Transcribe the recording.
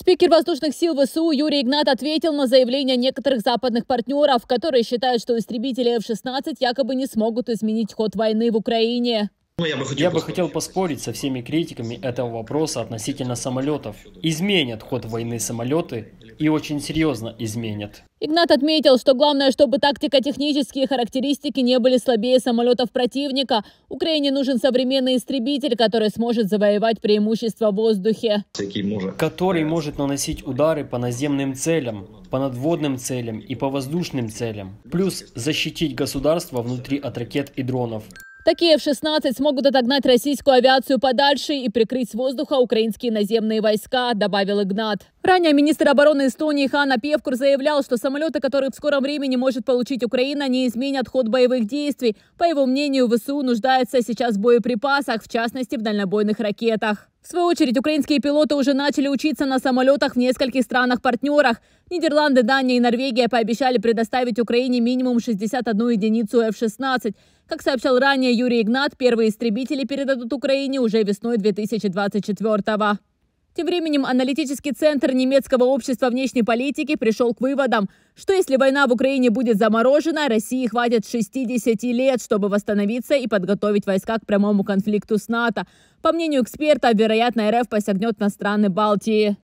Спикер воздушных сил ВСУ Юрий Игнат ответил на заявление некоторых западных партнеров, которые считают, что истребители F-16 якобы не смогут изменить ход войны в Украине. Ну, я бы, хотел, я бы хотел поспорить со всеми критиками этого вопроса относительно самолетов. Изменят ход войны самолеты и очень серьезно изменит. Игнат отметил, что главное, чтобы тактико-технические характеристики не были слабее самолетов противника. Украине нужен современный истребитель, который сможет завоевать преимущество в воздухе. Который может наносить удары по наземным целям, по надводным целям и по воздушным целям. Плюс защитить государство внутри от ракет и дронов. Такие F-16 смогут отогнать российскую авиацию подальше и прикрыть с воздуха украинские наземные войска, добавил Игнат. Ранее министр обороны Эстонии Хана Певкур заявлял, что самолеты, которые в скором времени может получить Украина, не изменят ход боевых действий. По его мнению, ВСУ нуждается сейчас в боеприпасах, в частности в дальнобойных ракетах. В свою очередь, украинские пилоты уже начали учиться на самолетах в нескольких странах-партнерах. Нидерланды, Дания и Норвегия пообещали предоставить Украине минимум 61 единицу F-16. Как сообщал ранее Юрий Игнат, первые истребители передадут Украине уже весной 2024 года. Тем временем аналитический центр немецкого общества внешней политики пришел к выводам, что если война в Украине будет заморожена, России хватит 60 лет, чтобы восстановиться и подготовить войска к прямому конфликту с НАТО. По мнению эксперта, вероятно, РФ посягнет на страны Балтии.